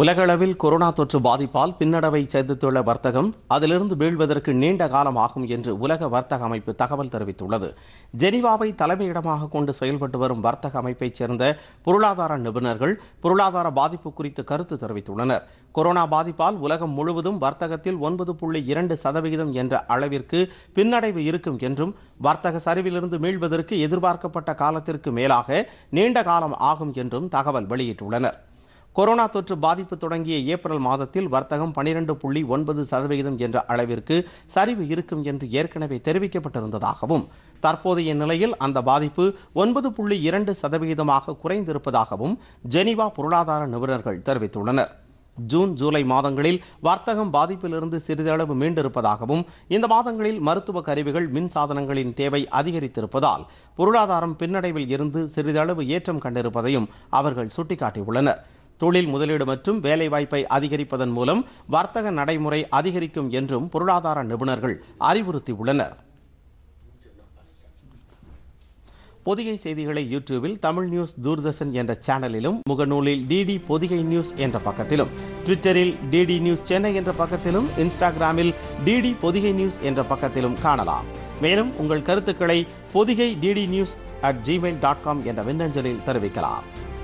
உலகளவில் கொரோனா தொற்று பாதிப்பால் பின்னடைவை சந்தித்துள்ள வர்த்தகம் அதிலிருந்து வீழ்வதற்கு நீண்ட காலம் ஆகும் என்று உலக வர்த்தக அமைப்பு தகவல் தெரிவித்துள்ளது ஜெனீவாவை தலைமையிடமாக கொண்டு செயல்பட்டு வரும் வர்த்தக அமைப்பைச் சேர்ந்த பொருளாதார நிபுணர்கள் பொருளாதார பாதிப்பு குறித்து கருத்து தெரிவித்துள்ளனர் கொரோனா பாதிப்பால் உலகம் முழுவதும் வர்த்தகத்தில் ஒன்பது புள்ளி இரண்டு சதவிகிதம் என்ற அளவிற்கு பின்னடைவு இருக்கும் என்றும் வர்த்தக சரிவிலிருந்து மீள்வதற்கு எதிர்பார்க்கப்பட்ட காலத்திற்கு மேலாக நீண்ட காலம் ஆகும் என்றும் தகவல் வெளியிட்டுள்ளனர் கொரோனா தொற்று பாதிப்பு தொடங்கிய ஏப்ரல் மாதத்தில் வர்த்தகம் பனிரெண்டு புள்ளி ஒன்பது சதவிகிதம் என்ற அளவிற்கு சரிவு இருக்கும் என்று ஏற்கனவே தெரிவிக்கப்பட்டிருந்ததாகவும் தற்போதைய நிலையில் அந்த பாதிப்பு ஒன்பது புள்ளி இரண்டு சதவிகிதமாக குறைந்திருப்பதாகவும் ஜெனீவா பொருளாதார நிபுணர்கள் தெரிவித்துள்ளனர் ஜூன் ஜூலை மாதங்களில் வர்த்தகம் பாதிப்பிலிருந்து சிறிதளவு மீண்டிருப்பதாகவும் இந்த மாதங்களில் மருத்துவ கருவிகள் மின் சாதனங்களின் தேவை அதிகரித்திருப்பதால் பொருளாதாரம் பின்னடைவில் இருந்து சிறிதளவு ஏற்றம் கண்டிருப்பதையும் அவர்கள் சுட்டிக்காட்டியுள்ளனர் தொழில் முதலீடு மற்றும் வேலைவாய்ப்பை அதிகரிப்பதன் மூலம் வர்த்தக நடைமுறை அதிகரிக்கும் என்றும் பொருளாதார நிபுணர்கள் அறிவுறுத்தியுள்ளனர் பொதிகை செய்திகளை யூடியூபில் தமிழ் நியூஸ் தூர்தர்ஷன் என்ற சேனலிலும் முகநூலில் டிடி பொதிகை நியூஸ் என்ற பக்கத்திலும் ட்விட்டரில் டிடி நியூஸ் சென்னை என்ற பக்கத்திலும் இன்ஸ்டாகிராமில் டிடி பொதிகை நியூஸ் என்ற பக்கத்திலும் காணலாம் மேலும் உங்கள் கருத்துக்களை Podhigai DD news at Gmail dot com என்ற மின்னஞ்சலில் தெரிவிக்கலாம்